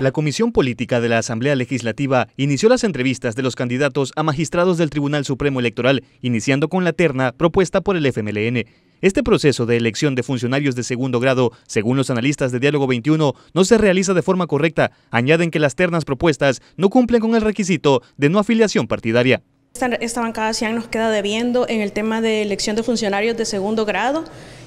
La Comisión Política de la Asamblea Legislativa inició las entrevistas de los candidatos a magistrados del Tribunal Supremo Electoral, iniciando con la terna propuesta por el FMLN. Este proceso de elección de funcionarios de segundo grado, según los analistas de Diálogo 21, no se realiza de forma correcta. Añaden que las ternas propuestas no cumplen con el requisito de no afiliación partidaria. Esta, bancada nos queda debiendo en el tema de elección de funcionarios de segundo grado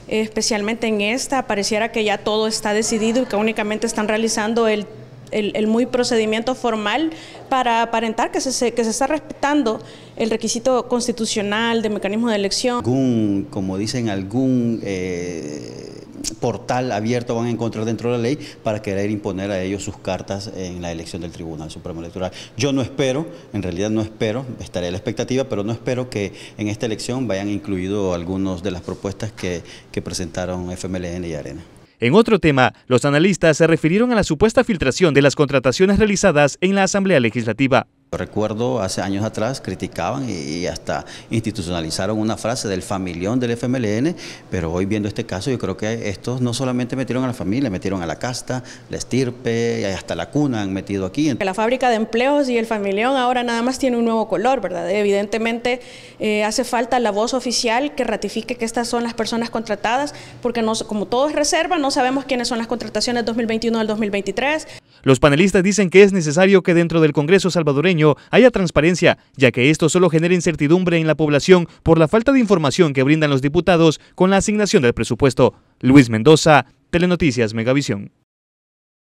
especialmente en esta, pareciera que ya todo está decidido y que únicamente están realizando el el, muy procedimiento formal para aparentar que se, que se está respetando el requisito constitucional de mecanismo de elección. Algún, como dicen, algún eh, portal abierto van a encontrar dentro de la ley para querer imponer a ellos sus cartas en la elección del Tribunal Supremo Electoral. Yo no espero, en realidad no espero, estaré la expectativa, pero no espero que en esta elección vayan incluido algunas de las propuestas que, que presentaron FMLN y Arena. En otro tema, los analistas se refirieron a la supuesta filtración de las contrataciones realizadas en la Asamblea Legislativa. Yo recuerdo hace años atrás criticaban y hasta institucionalizaron una frase del familión del FMLN, pero hoy viendo este caso yo creo que estos no solamente metieron a la familia, metieron a la casta, la estirpe, hasta la cuna han metido aquí. La fábrica de empleos y el familión ahora nada más tiene un nuevo color, ¿verdad? Evidentemente eh, hace falta la voz oficial que ratifique que estas son las personas contratadas, porque como todo es reserva, no sabemos quiénes son las contrataciones 2021 al 2023. Los panelistas dicen que es necesario que dentro del Congreso salvadoreño haya transparencia, ya que esto solo genera incertidumbre en la población por la falta de información que brindan los diputados con la asignación del presupuesto. Luis Mendoza, Telenoticias Megavisión.